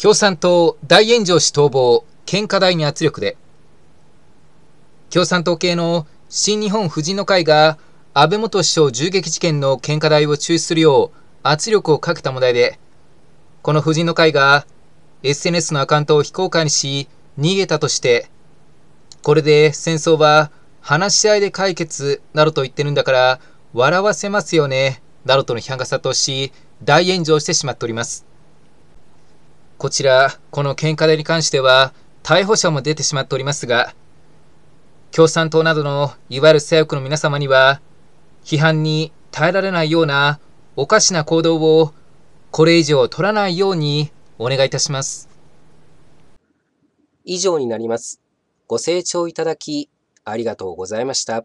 共産党大炎上し逃亡、献花台に圧力で。共産党系の新日本婦人の会が安倍元首相銃撃事件の献花台を中止するよう圧力をかけた問題で、この婦人の会が SNS のアカウントを非公開にし逃げたとして、これで戦争は話し合いで解決などと言ってるんだから笑わせますよね、などとの批判が殺到し、大炎上してしまっております。こちら、この喧嘩でに関しては、逮捕者も出てしまっておりますが、共産党などのいわゆる左翼の皆様には、批判に耐えられないようなおかしな行動をこれ以上取らないようにお願いいたします。以上になります。ご清聴いただきありがとうございました。